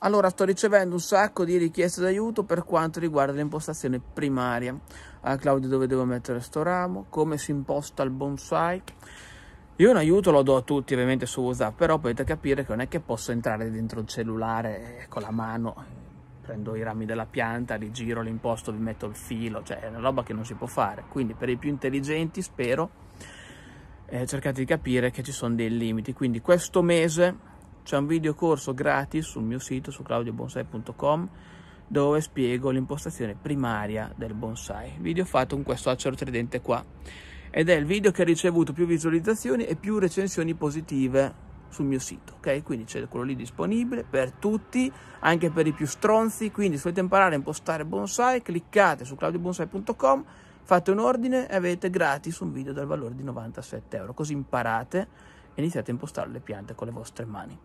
Allora sto ricevendo un sacco di richieste d'aiuto per quanto riguarda l'impostazione primaria. A ah, Claudio dove devo mettere sto ramo, come si imposta il bonsai. Io un aiuto lo do a tutti ovviamente su WhatsApp, però potete capire che non è che posso entrare dentro il cellulare con la mano, prendo i rami della pianta, li giro, li imposto, vi metto il filo, cioè è una roba che non si può fare. Quindi per i più intelligenti spero eh, cercate di capire che ci sono dei limiti. Quindi questo mese c'è un video corso gratis sul mio sito su claudiobonsai.com dove spiego l'impostazione primaria del bonsai. Video fatto con questo acero tridente qua. Ed è il video che ha ricevuto più visualizzazioni e più recensioni positive sul mio sito, ok? Quindi c'è quello lì disponibile per tutti, anche per i più stronzi, quindi se volete imparare a impostare bonsai, cliccate su claudiobonsai.com, fate un ordine e avete gratis un video dal valore di 97 euro, così imparate iniziate a impostare le piante con le vostre mani.